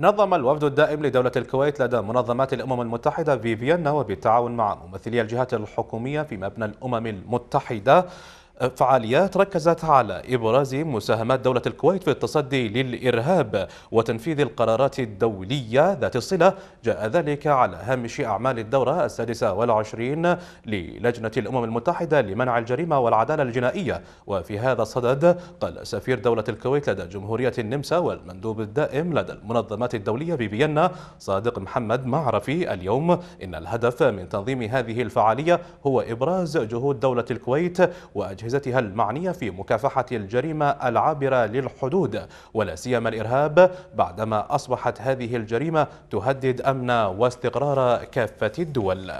نظم الوفد الدائم لدولة الكويت لدى منظمات الأمم المتحدة في فيينا وبالتعاون مع ممثلي الجهات الحكومية في مبنى الأمم المتحدة فعاليات ركزت على إبراز مساهمات دولة الكويت في التصدي للإرهاب وتنفيذ القرارات الدولية ذات الصلة جاء ذلك على هامش أعمال الدورة السادسة والعشرين للجنة الأمم المتحدة لمنع الجريمة والعدالة الجنائية وفي هذا الصدد قال سفير دولة الكويت لدى جمهورية النمسا والمندوب الدائم لدى المنظمات الدولية بفيينا صادق محمد معرفي اليوم إن الهدف من تنظيم هذه الفعالية هو إبراز جهود دولة الكويت وأجهزة أجهزتها المعنية في مكافحة الجريمة العابرة للحدود ولا سيما الإرهاب بعدما أصبحت هذه الجريمة تهدد أمن واستقرار كافة الدول